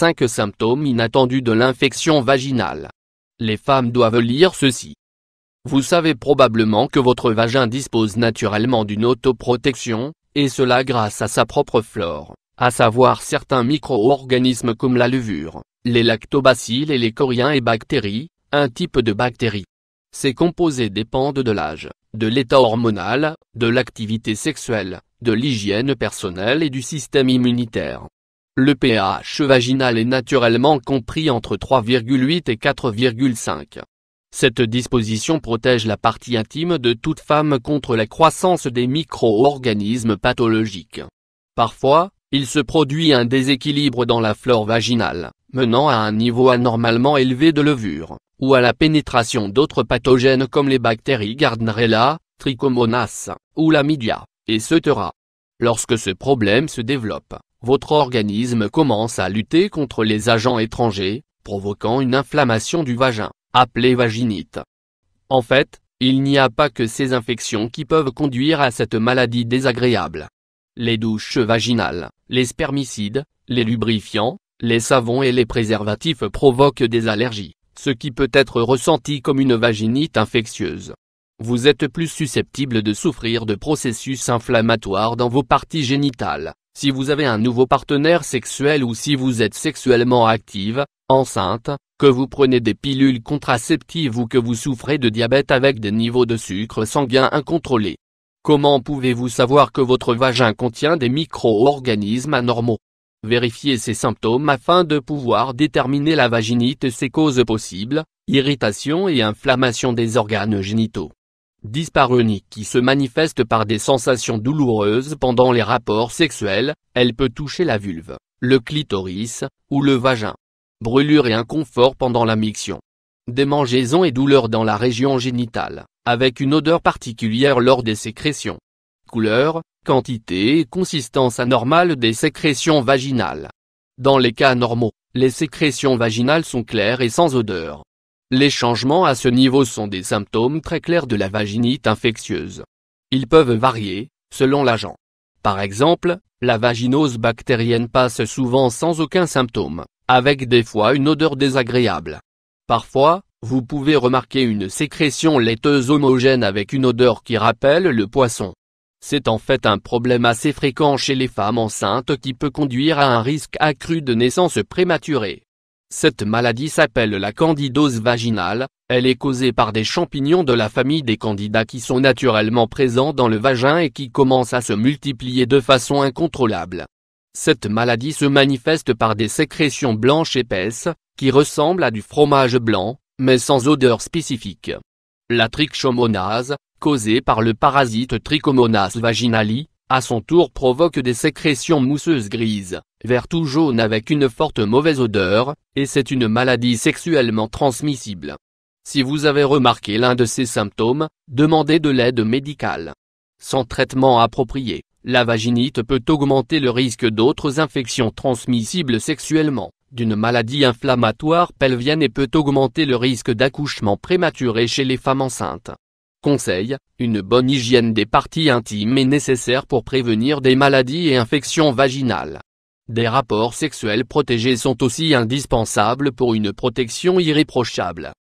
5 symptômes inattendus de l'infection vaginale. Les femmes doivent lire ceci. Vous savez probablement que votre vagin dispose naturellement d'une autoprotection, et cela grâce à sa propre flore, à savoir certains micro-organismes comme la levure, les lactobacilles et les coriens et bactéries, un type de bactéries. Ces composés dépendent de l'âge, de l'état hormonal, de l'activité sexuelle, de l'hygiène personnelle et du système immunitaire. Le pH vaginal est naturellement compris entre 3,8 et 4,5. Cette disposition protège la partie intime de toute femme contre la croissance des micro-organismes pathologiques. Parfois, il se produit un déséquilibre dans la flore vaginale, menant à un niveau anormalement élevé de levure, ou à la pénétration d'autres pathogènes comme les bactéries Gardnerella, Trichomonas, ou Lamidia, et setera Lorsque ce problème se développe, votre organisme commence à lutter contre les agents étrangers, provoquant une inflammation du vagin, appelée vaginite. En fait, il n'y a pas que ces infections qui peuvent conduire à cette maladie désagréable. Les douches vaginales, les spermicides, les lubrifiants, les savons et les préservatifs provoquent des allergies, ce qui peut être ressenti comme une vaginite infectieuse. Vous êtes plus susceptible de souffrir de processus inflammatoires dans vos parties génitales. Si vous avez un nouveau partenaire sexuel ou si vous êtes sexuellement active, enceinte, que vous prenez des pilules contraceptives ou que vous souffrez de diabète avec des niveaux de sucre sanguin incontrôlés. Comment pouvez-vous savoir que votre vagin contient des micro-organismes anormaux Vérifiez ces symptômes afin de pouvoir déterminer la vaginite et ses causes possibles, irritation et inflammation des organes génitaux. Dyspareunie qui se manifeste par des sensations douloureuses pendant les rapports sexuels, elle peut toucher la vulve, le clitoris, ou le vagin. Brûlure et inconfort pendant la miction. Démangeaisons et douleurs dans la région génitale, avec une odeur particulière lors des sécrétions. Couleur, quantité et consistance anormale des sécrétions vaginales. Dans les cas normaux, les sécrétions vaginales sont claires et sans odeur. Les changements à ce niveau sont des symptômes très clairs de la vaginite infectieuse. Ils peuvent varier, selon l'agent. Par exemple, la vaginose bactérienne passe souvent sans aucun symptôme, avec des fois une odeur désagréable. Parfois, vous pouvez remarquer une sécrétion laiteuse homogène avec une odeur qui rappelle le poisson. C'est en fait un problème assez fréquent chez les femmes enceintes qui peut conduire à un risque accru de naissance prématurée. Cette maladie s'appelle la candidose vaginale, elle est causée par des champignons de la famille des candidats qui sont naturellement présents dans le vagin et qui commencent à se multiplier de façon incontrôlable. Cette maladie se manifeste par des sécrétions blanches épaisses, qui ressemblent à du fromage blanc, mais sans odeur spécifique. La trichomonase, causée par le parasite Trichomonas vaginali, à son tour provoque des sécrétions mousseuses grises vert ou jaune avec une forte mauvaise odeur, et c'est une maladie sexuellement transmissible. Si vous avez remarqué l'un de ces symptômes, demandez de l'aide médicale. Sans traitement approprié, la vaginite peut augmenter le risque d'autres infections transmissibles sexuellement, d'une maladie inflammatoire pelvienne et peut augmenter le risque d'accouchement prématuré chez les femmes enceintes. Conseil, une bonne hygiène des parties intimes est nécessaire pour prévenir des maladies et infections vaginales. Des rapports sexuels protégés sont aussi indispensables pour une protection irréprochable.